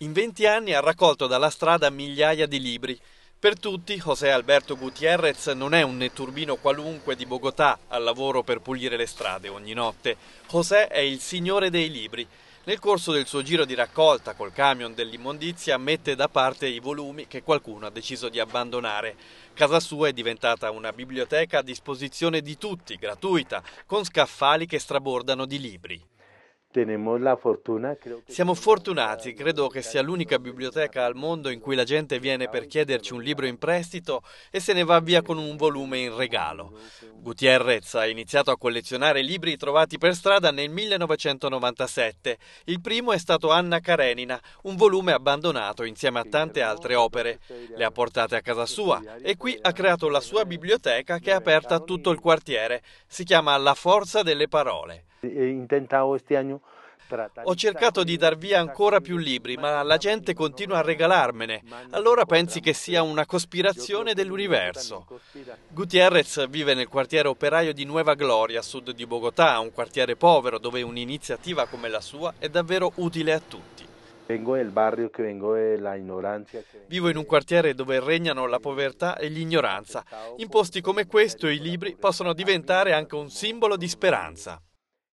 In 20 anni ha raccolto dalla strada migliaia di libri. Per tutti, José Alberto Gutiérrez non è un netturbino qualunque di Bogotà al lavoro per pulire le strade ogni notte. José è il signore dei libri. Nel corso del suo giro di raccolta col camion dell'immondizia mette da parte i volumi che qualcuno ha deciso di abbandonare. Casa sua è diventata una biblioteca a disposizione di tutti, gratuita, con scaffali che strabordano di libri. Siamo fortunati, credo che sia l'unica biblioteca al mondo in cui la gente viene per chiederci un libro in prestito e se ne va via con un volume in regalo. Gutierrez ha iniziato a collezionare libri trovati per strada nel 1997. Il primo è stato Anna Karenina, un volume abbandonato insieme a tante altre opere. Le ha portate a casa sua e qui ha creato la sua biblioteca che è aperta a tutto il quartiere. Si chiama La forza delle parole. Ho cercato di dar via ancora più libri, ma la gente continua a regalarmene. Allora pensi che sia una cospirazione dell'universo. Gutierrez vive nel quartiere operaio di Nueva Gloria, a sud di Bogotà, un quartiere povero dove un'iniziativa come la sua è davvero utile a tutti. Vivo in un quartiere dove regnano la povertà e l'ignoranza. In posti come questo i libri possono diventare anche un simbolo di speranza.